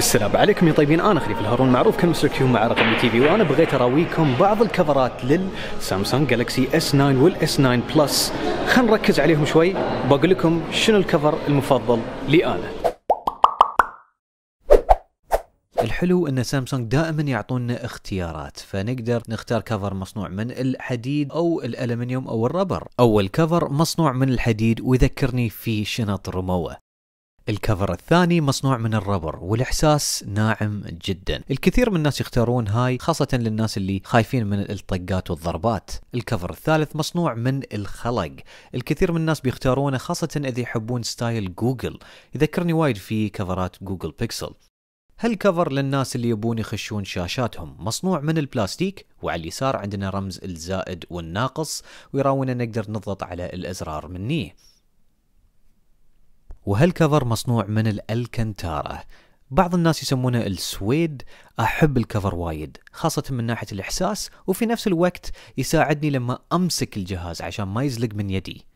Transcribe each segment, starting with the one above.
السلام عليكم يا طيبين انا خليفه الهارون معروف كل مسلككم مع رقم تي في وانا بغيت اراويكم بعض الكفرات للسامسونج جالكسي اس 9 والاس 9 بلس خلينا نركز عليهم شوي بقول لكم شنو الكفر المفضل لي انا الحلو ان سامسونج دائما يعطونا اختيارات فنقدر نختار كفر مصنوع من الحديد او الالمنيوم او الربر اول كفر مصنوع من الحديد ويذكرني في شنط الرموه الكفر الثاني مصنوع من الربر والاحساس ناعم جدا الكثير من الناس يختارون هاي خاصة للناس اللي خايفين من الطقات والضربات الكفر الثالث مصنوع من الخلق الكثير من الناس بيختارونه خاصة اذا يحبون ستايل جوجل يذكرني وايد في كفرات جوجل بيكسل هالكفر للناس اللي يبون يخشون شاشاتهم مصنوع من البلاستيك وعلى اليسار عندنا رمز الزائد والناقص ويراونا نقدر نضغط على الازرار منيه وهالكفر مصنوع من الالكنتارا بعض الناس يسمونه السويد أحب الكفر وايد خاصة من ناحية الإحساس وفي نفس الوقت يساعدني لما أمسك الجهاز عشان ما يزلق من يدي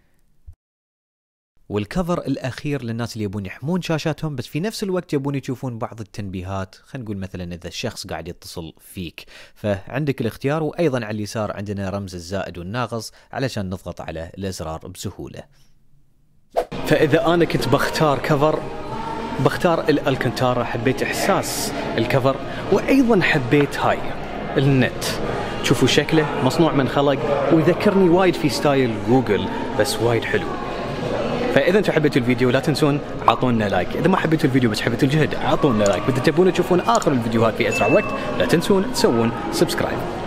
والكفر الاخير للناس اللي يبون يحمون شاشاتهم بس في نفس الوقت يبون يشوفون بعض التنبيهات خلينا نقول مثلا اذا الشخص قاعد يتصل فيك فعندك الاختيار وايضا على اليسار عندنا رمز الزائد والناقص علشان نضغط على الازرار بسهوله فاذا انا كنت بختار كفر بختار الالكنتارا حبيت احساس الكفر وايضا حبيت هاي النت شوفوا شكله مصنوع من خلق ويذكرني وايد في ستايل جوجل بس وايد حلو فاذا انتم حبيتوا الفيديو لا تنسون اعطونا لايك اذا ما حبيتوا الفيديو بس حبيتوا الجهد اعطونا لايك اذا تبون تشوفون اخر الفيديوهات في اسرع وقت لا تنسون تسوون سبسكرايب